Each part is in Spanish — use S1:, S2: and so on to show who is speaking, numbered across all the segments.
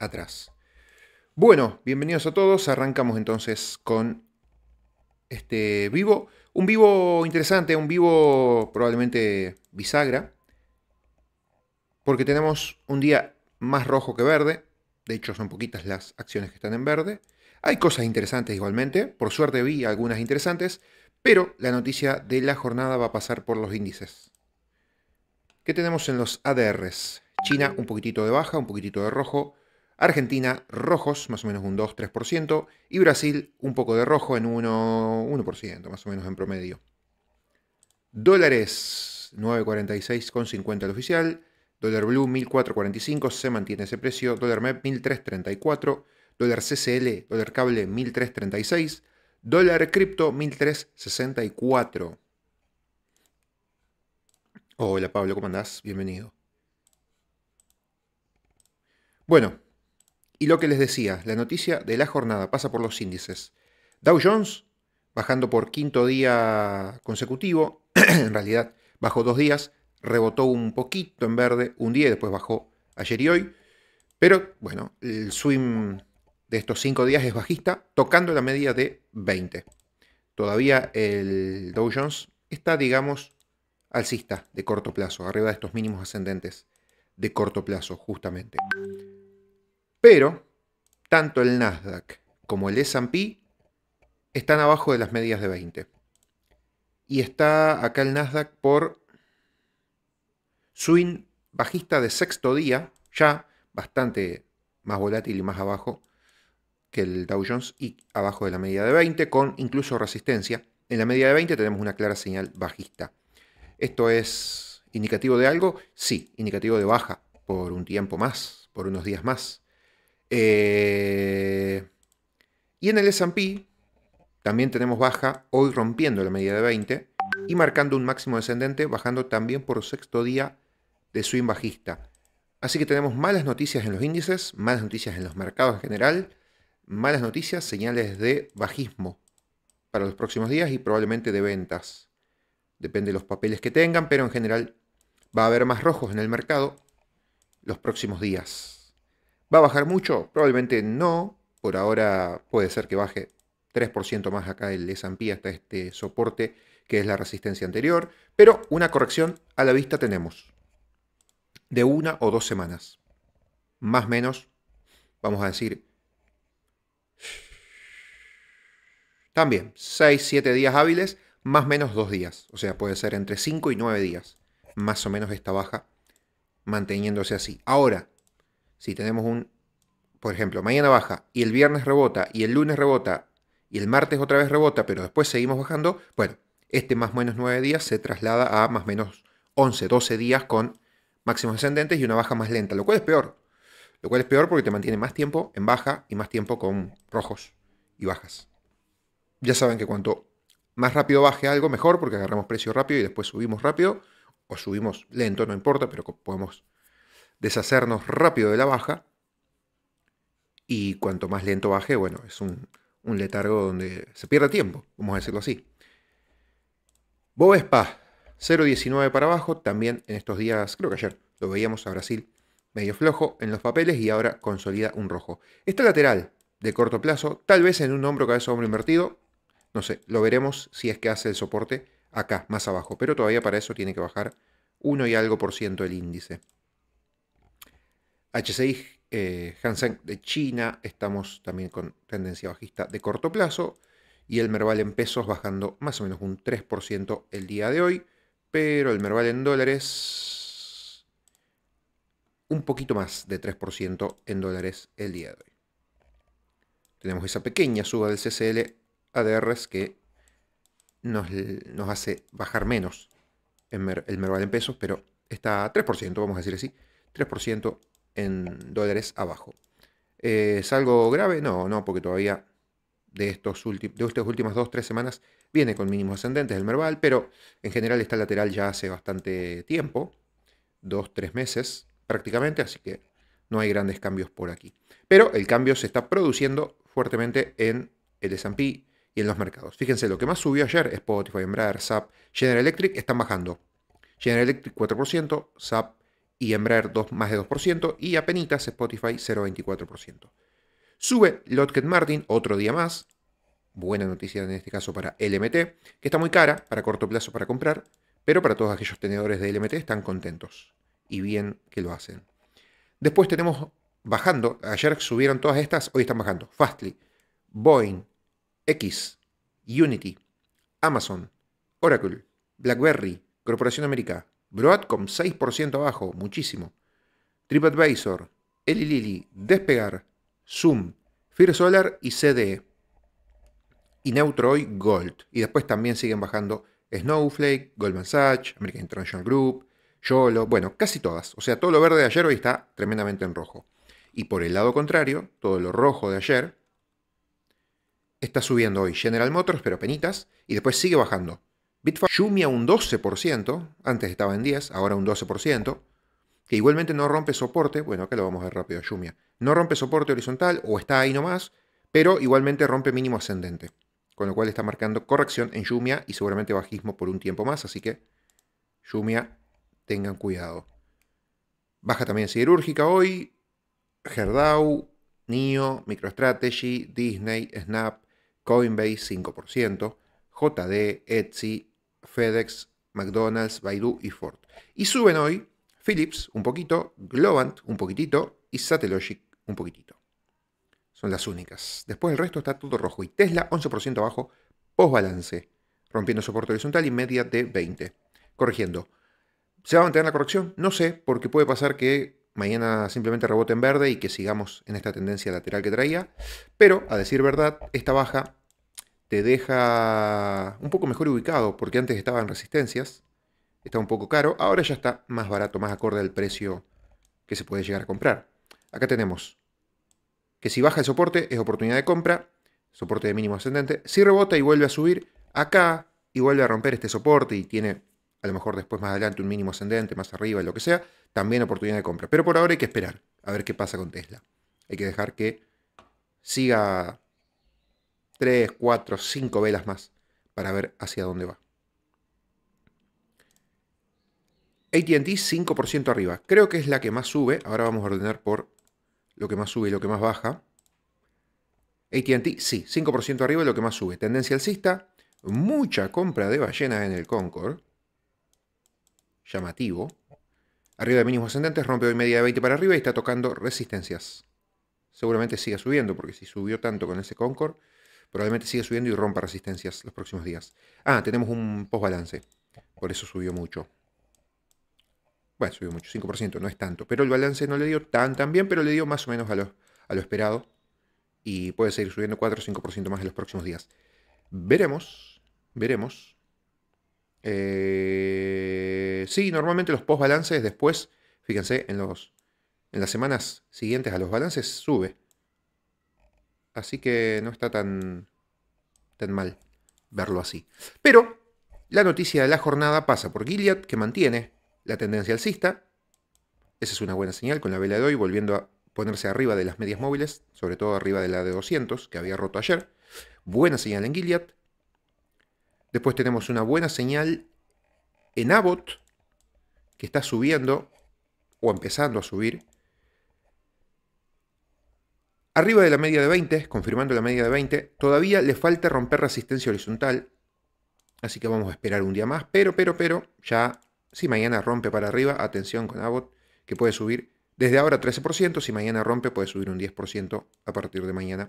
S1: atrás. Bueno, bienvenidos a todos. Arrancamos entonces con este vivo. Un vivo interesante, un vivo probablemente bisagra. Porque tenemos un día más rojo que verde. De hecho, son poquitas las acciones que están en verde. Hay cosas interesantes igualmente. Por suerte vi algunas interesantes. Pero la noticia de la jornada va a pasar por los índices. ¿Qué tenemos en los ADRs? China un poquitito de baja, un poquitito de rojo. Argentina rojos, más o menos un 2-3%. Y Brasil un poco de rojo en 1, más o menos en promedio. Dólares 9.46,50 el oficial. Dólar Blue 1.445, se mantiene ese precio. Dólar MEP 1.334. Dólar CCL, dólar cable 1.336. Dólar cripto 1.364. Hola Pablo, ¿cómo andás? Bienvenido. Bueno, y lo que les decía, la noticia de la jornada pasa por los índices. Dow Jones bajando por quinto día consecutivo, en realidad bajó dos días, rebotó un poquito en verde un día y después bajó ayer y hoy. Pero bueno, el swing de estos cinco días es bajista, tocando la media de 20. Todavía el Dow Jones está, digamos, alcista de corto plazo, arriba de estos mínimos ascendentes de corto plazo, justamente. Pero tanto el Nasdaq como el SP están abajo de las medias de 20. Y está acá el Nasdaq por swing bajista de sexto día, ya bastante más volátil y más abajo que el Dow Jones y abajo de la media de 20, con incluso resistencia. En la media de 20 tenemos una clara señal bajista. ¿Esto es indicativo de algo? Sí, indicativo de baja por un tiempo más, por unos días más. Eh, y en el S&P también tenemos baja, hoy rompiendo la media de 20 y marcando un máximo descendente, bajando también por sexto día de swing bajista. Así que tenemos malas noticias en los índices, malas noticias en los mercados en general, malas noticias, señales de bajismo para los próximos días y probablemente de ventas. Depende de los papeles que tengan, pero en general va a haber más rojos en el mercado los próximos días. ¿Va a bajar mucho? Probablemente no. Por ahora puede ser que baje 3% más acá el S&P hasta este soporte que es la resistencia anterior. Pero una corrección a la vista tenemos. De una o dos semanas. Más o menos, vamos a decir, también 6, 7 días hábiles, más o menos 2 días. O sea, puede ser entre 5 y 9 días, más o menos esta baja, manteniéndose así. Ahora, si tenemos un, por ejemplo, mañana baja y el viernes rebota y el lunes rebota y el martes otra vez rebota, pero después seguimos bajando, bueno, este más o menos 9 días se traslada a más o menos 11, 12 días con máximos ascendentes y una baja más lenta, lo cual es peor. Lo cual es peor porque te mantiene más tiempo en baja y más tiempo con rojos y bajas. Ya saben que cuanto más rápido baje algo, mejor, porque agarramos precio rápido y después subimos rápido, o subimos lento, no importa, pero podemos deshacernos rápido de la baja. Y cuanto más lento baje, bueno, es un, letargo donde se pierde tiempo, vamos a decirlo así. Bovespa, 0.19 para abajo, también en estos días, creo que ayer lo veíamos a Brasil medio flojo en los papeles y ahora consolida un rojo. Esta lateral de corto plazo, tal vez en un hombro cabeza hombro invertido, no sé, lo veremos si es que hace el soporte acá, más abajo, pero todavía para eso tiene que bajar 1 y algo por ciento el índice. HCI eh, Hansen de China, estamos también con tendencia bajista de corto plazo y el Merval en pesos bajando más o menos un 3% el día de hoy, pero el Merval en dólares un poquito más de 3% en dólares el día de hoy. Tenemos esa pequeña suba del CCL ADRs que nos, hace bajar menos el Merval en pesos, pero está a 3%, vamos a decir así, 3% en dólares abajo. Eh, ¿Es algo grave? No, no, porque todavía de, estos de estas últimas dos, tres semanas viene con mínimos ascendentes del Merval, pero en general está lateral ya hace bastante tiempo, dos, tres meses prácticamente, así que no hay grandes cambios por aquí. Pero el cambio se está produciendo fuertemente en el S&P y en los mercados. Fíjense, lo que más subió ayer, Spotify, Embraer, SAP, General Electric, están bajando. General Electric 4%, SAP y Embraer más de 2% y apenitas Spotify 0,24%. Sube Lockheed Martin otro día más, buena noticia en este caso para LMT, que está muy cara para corto plazo para comprar, pero para todos aquellos tenedores de LMT están contentos y bien que lo hacen. Después tenemos bajando, ayer subieron todas estas, hoy están bajando. Fastly, Boeing, X, Unity, Amazon, Oracle, BlackBerry, Corporación América, Broadcom 6% abajo, muchísimo. TripAdvisor, Eli Despegar, Zoom, Fear Solar y CDE. Y Neutro hoy Gold. Y después también siguen bajando Snowflake, Goldman Sachs, American International Group, YOLO, bueno, casi todas. O sea, todo lo verde de ayer hoy está tremendamente en rojo. Y por el lado contrario, todo lo rojo de ayer está subiendo hoy General Motors, pero penitas, y después sigue bajando. Bitfarm un 12%, antes estaba en 10, ahora un 12%, que igualmente no rompe soporte, bueno, acá lo vamos a ver rápido, YUMIA, no rompe soporte horizontal o está ahí nomás, pero igualmente rompe mínimo ascendente, con lo cual está marcando corrección en YUMIA, y seguramente bajismo por un tiempo más, así que YUMIA, tengan cuidado. Baja también Siderúrgica hoy, Gerdau, NIO, MicroStrategy, Disney, Snap, Coinbase 5%, JD, Etsy, FedEx, McDonald's, Baidu y Ford. Y suben hoy Philips un poquito, Globant un poquitito y Satellogic un poquitito. Son las únicas. Después el resto está todo rojo. Y Tesla 11% abajo, post balance, rompiendo soporte horizontal y media de 20. Corrigiendo. ¿Se va a mantener la corrección? No sé, porque puede pasar que mañana simplemente rebote en verde y que sigamos en esta tendencia lateral que traía. Pero, a decir verdad, esta baja te deja un poco mejor ubicado, porque antes estaba en resistencias, está un poco caro, ahora ya está más barato, más acorde al precio que se puede llegar a comprar. Acá tenemos que si baja el soporte es oportunidad de compra, soporte de mínimo ascendente, si rebota y vuelve a subir acá y vuelve a romper este soporte y tiene a lo mejor después más adelante un mínimo ascendente, más arriba, lo que sea, también oportunidad de compra. Pero por ahora hay que esperar a ver qué pasa con Tesla. Hay que dejar que siga 3, 4, 5 velas más para ver hacia dónde va. ATT 5% arriba. Creo que es la que más sube. Ahora vamos a ordenar por lo que más sube y lo que más baja. ATT, sí, 5% arriba es lo que más sube. Tendencia alcista, mucha compra de ballenas en el Concord. Llamativo. Arriba de mínimos ascendentes, rompe hoy media de 20 para arriba y está tocando resistencias. Seguramente siga subiendo, porque si subió tanto con ese Concord, Probablemente sigue subiendo y rompa resistencias los próximos días. Ah, tenemos un post balance. Por eso subió mucho. Bueno, subió mucho, 5%, no es tanto. Pero el balance no le dio tan, tan bien, pero le dio más o menos a lo, a lo esperado. Y puede seguir subiendo 4 o 5% más en los próximos días. Veremos, veremos. Eh, sí, normalmente los post balances después, fíjense, en, los, en las semanas siguientes a los balances sube. Así que no está tan, tan mal verlo así. Pero la noticia de la jornada pasa por Gilead, que mantiene la tendencia alcista. Esa es una buena señal con la vela de hoy, volviendo a ponerse arriba de las medias móviles, sobre todo arriba de la de 200, que había roto ayer. Buena señal en Gilead. Después tenemos una buena señal en Abbott, que está subiendo o empezando a subir Arriba de la media de 20, confirmando la media de 20, todavía le falta romper resistencia horizontal. Así que vamos a esperar un día más. Pero, pero, pero, ya si mañana rompe para arriba, atención con Abbott, que puede subir desde ahora 13%. Si mañana rompe, puede subir un 10% a partir de mañana.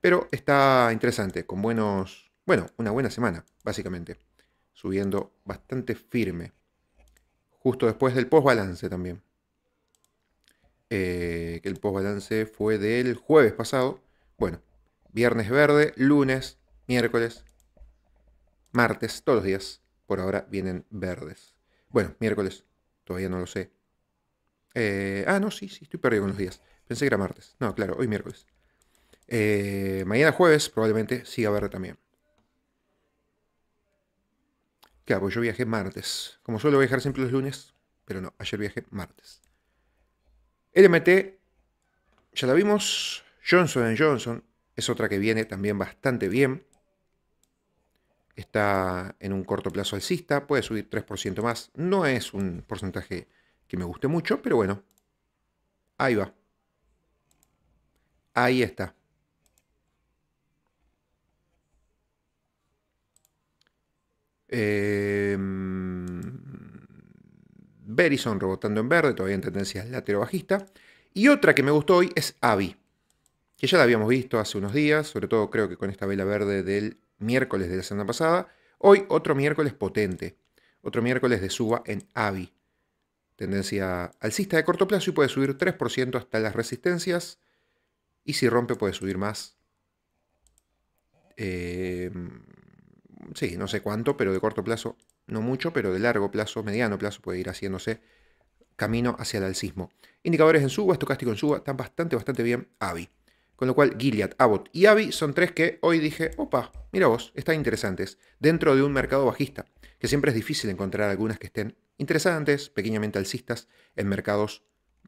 S1: Pero está interesante, con buenos... Bueno, una buena semana, básicamente. Subiendo bastante firme. Justo después del post balance también. Eh, que el post balance fue del jueves pasado. Bueno, viernes verde, lunes, miércoles, martes, todos los días por ahora vienen verdes. Bueno, miércoles, todavía no lo sé. Eh, ah, no, sí, sí, estoy perdido con los días. Pensé que era martes. No, claro, hoy miércoles. Eh, mañana jueves probablemente siga verde también. Claro, pues yo viajé martes. Como suelo viajar siempre los lunes, pero no, ayer viajé martes. LMT, ya la vimos. Johnson Johnson es otra que viene también bastante bien. Está en un corto plazo alcista, puede subir 3% más. No es un porcentaje que me guste mucho, pero bueno. Ahí va. Ahí está. Eh... Berison rebotando en verde, todavía en tendencia latero bajista. Y otra que me gustó hoy es Avi, que ya la habíamos visto hace unos días, sobre todo creo que con esta vela verde del miércoles de la semana pasada. Hoy otro miércoles potente, otro miércoles de suba en Avi. Tendencia alcista de corto plazo y puede subir 3% hasta las resistencias. Y si rompe puede subir más. Eh, sí, no sé cuánto, pero de corto plazo no mucho, pero de largo plazo, mediano plazo puede ir haciéndose camino hacia el alcismo. Indicadores en suba, estocástico en suba, están bastante, bastante bien AVI. Con lo cual, Gilead, Abbott y AVI son tres que hoy dije, opa, mira vos, están interesantes, dentro de un mercado bajista, que siempre es difícil encontrar algunas que estén interesantes, pequeñamente alcistas, en mercados